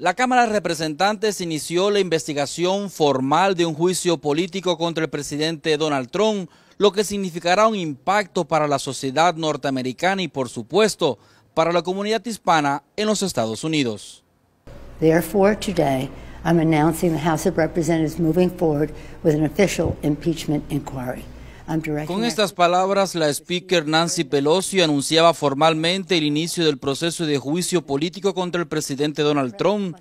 La Cámara de Representantes inició la investigación formal de un juicio político contra el presidente Donald Trump, lo que significará un impacto para la sociedad norteamericana y, por supuesto, para la comunidad hispana en los Estados Unidos. Therefore, today, I'm announcing the House of Representatives moving forward with an official impeachment inquiry. Con estas palabras, la speaker Nancy Pelosi anunciaba formalmente el inicio del proceso de juicio político contra el presidente Donald Trump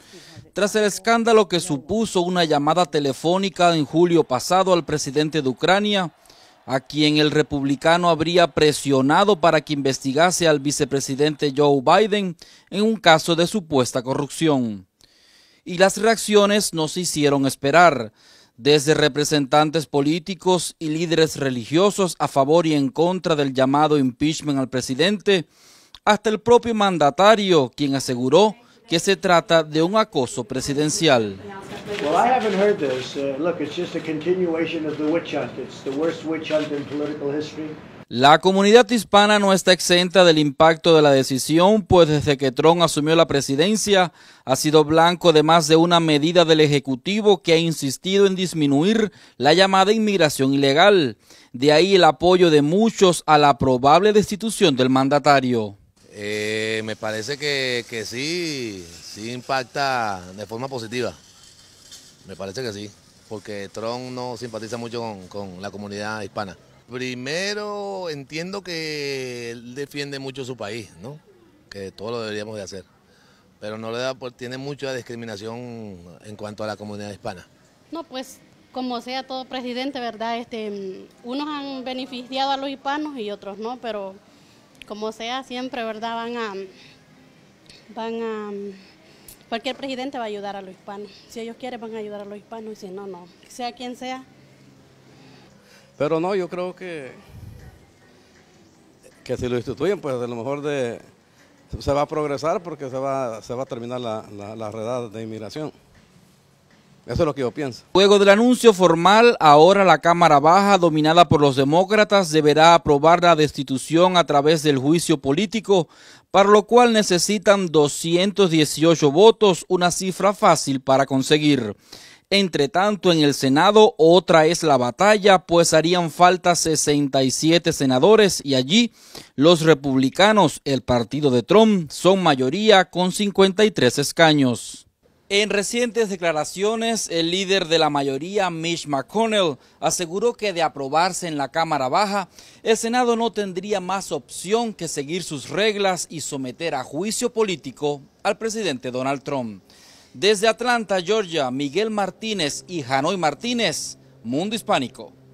tras el escándalo que supuso una llamada telefónica en julio pasado al presidente de Ucrania, a quien el republicano habría presionado para que investigase al vicepresidente Joe Biden en un caso de supuesta corrupción. Y las reacciones no se hicieron esperar desde representantes políticos y líderes religiosos a favor y en contra del llamado impeachment al presidente, hasta el propio mandatario, quien aseguró que se trata de un acoso presidencial. La comunidad hispana no está exenta del impacto de la decisión, pues desde que Trump asumió la presidencia ha sido blanco de más de una medida del Ejecutivo que ha insistido en disminuir la llamada inmigración ilegal. De ahí el apoyo de muchos a la probable destitución del mandatario. Eh, me parece que, sí, sí impacta de forma positiva. Me parece que sí, porque Trump no simpatiza mucho con la comunidad hispana. Primero, entiendo que él defiende mucho su país, ¿no? Que todo lo deberíamos de hacer. Pero no le da, por... tiene mucha discriminación en cuanto a la comunidad hispana. No, pues como sea todo presidente, ¿verdad? Este, unos han beneficiado a los hispanos y otros no, pero como sea siempre, ¿verdad? Van a, van a, cualquier presidente va a ayudar a los hispanos. Si ellos quieren, van a ayudar a los hispanos y si no, no. Sea quien sea, pero no, yo creo que, que si lo instituyen, pues a lo mejor de, se va a progresar porque se va, se va a terminar la, la, la redada de inmigración. Eso es lo que yo pienso. Luego del anuncio formal, ahora la Cámara Baja, dominada por los demócratas, deberá aprobar la destitución a través del juicio político, para lo cual necesitan 218 votos, una cifra fácil para conseguir. Entre tanto, en el Senado otra es la batalla, pues harían falta 67 senadores y allí los republicanos, el partido de Trump, son mayoría con 53 escaños. En recientes declaraciones, el líder de la mayoría, Mitch McConnell, aseguró que de aprobarse en la Cámara Baja, el Senado no tendría más opción que seguir sus reglas y someter a juicio político al presidente Donald Trump. Desde Atlanta, Georgia, Miguel Martínez y Hanoi Martínez, Mundo Hispánico.